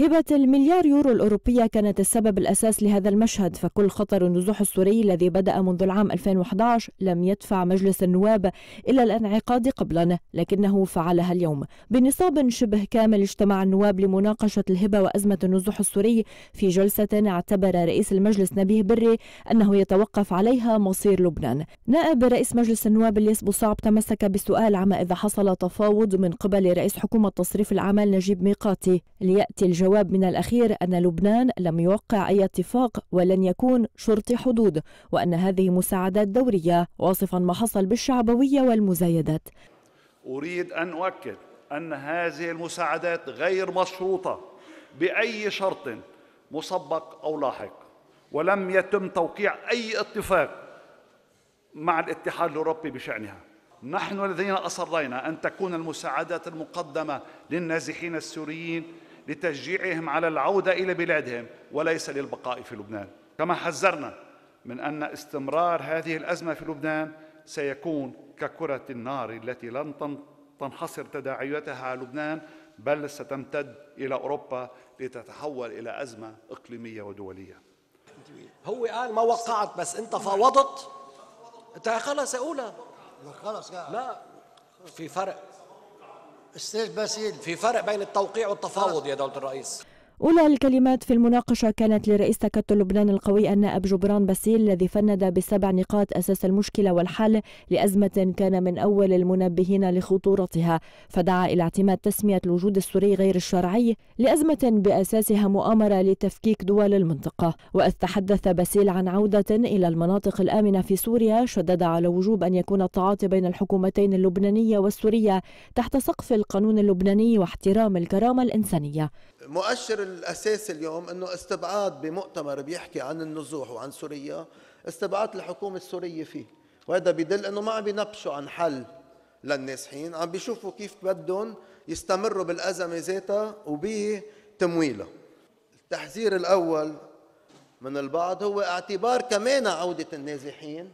هبة المليار يورو الأوروبية كانت السبب الأساس لهذا المشهد فكل خطر النزوح السوري الذي بدأ منذ العام 2011 لم يدفع مجلس النواب إلى الانعقاد قبلا لكنه فعلها اليوم بنصاب شبه كامل اجتمع النواب لمناقشة الهبة وأزمة النزوح السوري في جلسة اعتبر رئيس المجلس نبيه بري أنه يتوقف عليها مصير لبنان نائب رئيس مجلس النواب الياس بوصعب تمسك بالسؤال عما إذا حصل تفاوض من قبل رئيس حكومة تصريف العمل نجيب ميقاتي ليأتي الجو الجواب من الأخير أن لبنان لم يوقع أي اتفاق ولن يكون شرط حدود وأن هذه مساعدات دورية واصفا ما حصل بالشعبوية والمزايدات أريد أن أؤكد أن هذه المساعدات غير مشروطة بأي شرط مسبق أو لاحق ولم يتم توقيع أي اتفاق مع الاتحاد الأوروبي بشأنها نحن الذين أصرينا أن تكون المساعدات المقدمة للنازحين السوريين لتشجيعهم على العودة إلى بلادهم وليس للبقاء في لبنان كما حذرنا من أن استمرار هذه الأزمة في لبنان سيكون ككرة النار التي لن تنحصر تداعياتها على لبنان بل ستمتد إلى أوروبا لتتحول إلى أزمة إقليمية ودولية هو قال ما وقعت بس أنت فاوضت أنت خلص أقولها خلص لا في فرق استاذ باسيل في فرق بين التوقيع والتفاوض يا دوله الرئيس أولى الكلمات في المناقشة كانت لرئيس تكتل لبنان القوي النائب جبران باسيل الذي فند بسبع نقاط أساس المشكلة والحل لأزمة كان من أول المنبهين لخطورتها فدعا إلى اعتماد تسمية الوجود السوري غير الشرعي لأزمة بأساسها مؤامرة لتفكيك دول المنطقة وإذ تحدث باسيل عن عودة إلى المناطق الآمنة في سوريا شدد على وجوب أن يكون التعاطي بين الحكومتين اللبنانية والسورية تحت سقف القانون اللبناني واحترام الكرامة الإنسانية مؤشر الاساسي اليوم انه استبعاد بمؤتمر بيحكي عن النزوح وعن سوريا استبعاد الحكومه السوريه فيه وهذا بدل انه ما عم بينبشوا عن حل للنازحين عم بيشوفوا كيف بدهم يستمروا بالازمه ذاتها وبتمويلها التحذير الاول من البعض هو اعتبار كمان عوده النازحين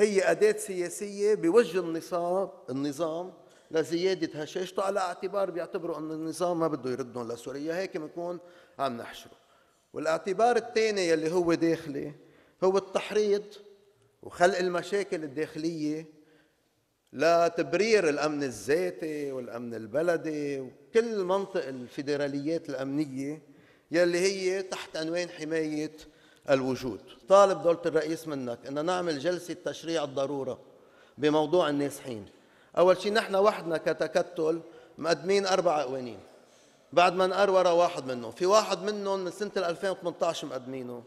هي اداه سياسيه بوجه النظام النظام لزيادة هشاشته على اعتبار بيعتبروا أن النظام ما بده يردهم لسوريا هيك بنكون عم نحشره والاعتبار الثاني يلي هو داخلي هو التحريض وخلق المشاكل الداخلية لتبرير الأمن الذاتي والأمن البلدي وكل منطق الفيدراليات الأمنية يلي هي تحت عنوان حماية الوجود طالب دولة الرئيس منك أن نعمل جلسة تشريع الضرورة بموضوع النازحين أول شيء نحن وحدنا كتكتل مقدمين أربع قوانين بعد ما نقر ورا واحد منهم في واحد منهم من سنة 2018 مقدمينه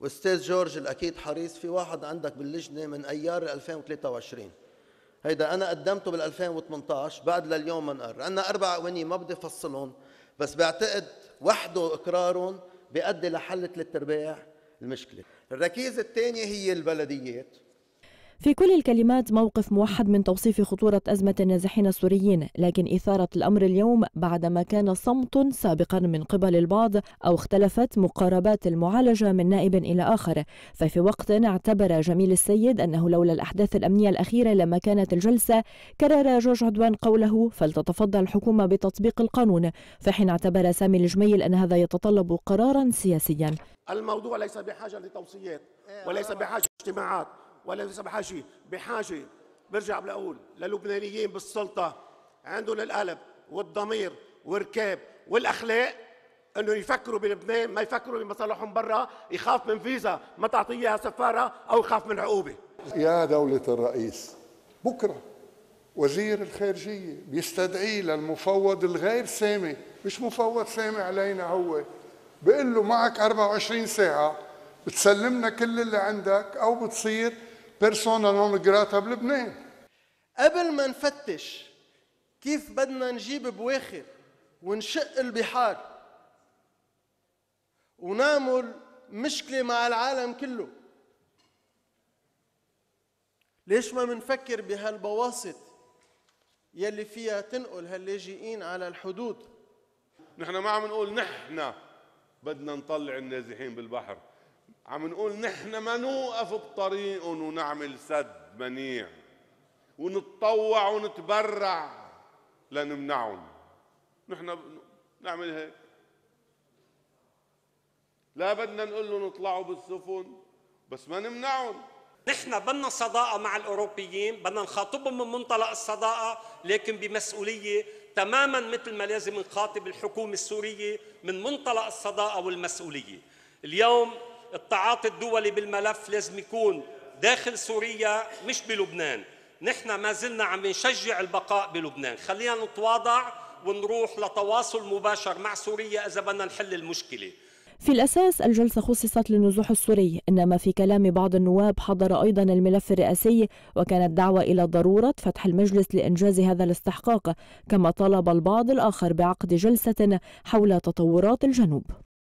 واستاذ جورج الأكيد حريص في واحد عندك باللجنة من أيار 2023 هيدا أنا قدمته بال 2018 بعد لليوم ما نقر عندنا أربع قوانين ما بدي أفصلهم بس بعتقد وحده إقرارهم بيؤدي لحل ثلاث أرباع المشكلة الركيزة الثانية هي البلديات في كل الكلمات موقف موحد من توصيف خطورة أزمة النازحين السوريين لكن إثارة الأمر اليوم بعدما كان صمت سابقا من قبل البعض أو اختلفت مقاربات المعالجة من نائب إلى آخر ففي وقت اعتبر جميل السيد أنه لولا الأحداث الأمنية الأخيرة لما كانت الجلسة كرر جورج عدوان قوله فلتتفضل الحكومة بتطبيق القانون في حين اعتبر سامي الجميل أن هذا يتطلب قرارا سياسيا الموضوع ليس بحاجة لتوصيات وليس بحاجة اجتماعات ولا ينسى بحاجه بحاجه برجع بقول للبنانيين بالسلطه عندهم القلب والضمير والركاب والاخلاق انه يفكروا بلبنان ما يفكروا بمصالحهم برا يخاف من فيزا ما تعطيها سفاره او يخاف من عقوبه يا دوله الرئيس بكره وزير الخارجيه بيستدعيه للمفوض الغير سامي مش مفوض سامي علينا هو بيقول له معك 24 ساعه بتسلمنا كل اللي عندك او بتصير بيرسونا نون جراتا بلبنان قبل ما نفتش كيف بدنا نجيب بواخر ونشق البحار ونعمل مشكلة مع العالم كله ليش ما منفكر بهالبواسط يلي فيها تنقل هاللاجئين على الحدود نحن ما عم نقول نحن بدنا نطلع النازحين بالبحر عم نقول نحن ما نوقف بطريق ونعمل سد منيع ونتطوع ونتبرع لنمنعهم نحن نعمل هيك لا بدنا نقول لهم اطلعوا بالسفن بس ما نمنعهم نحن بدنا صداقة مع الأوروبيين بدنا نخاطبهم من منطلق الصداقة لكن بمسؤولية تماما مثل ما لازم نخاطب الحكومة السورية من منطلق الصداقة والمسؤولية اليوم التعاطي الدولي بالملف لازم يكون داخل سوريا مش بلبنان نحن ما زلنا عم نشجع البقاء بلبنان خلينا نتواضع ونروح لتواصل مباشر مع سوريا إذا بدنا نحل المشكلة في الأساس الجلسة خصصت للنزوح السوري إنما في كلام بعض النواب حضر أيضا الملف الرئاسي وكانت دعوة إلى ضرورة فتح المجلس لإنجاز هذا الاستحقاق كما طلب البعض الآخر بعقد جلسة حول تطورات الجنوب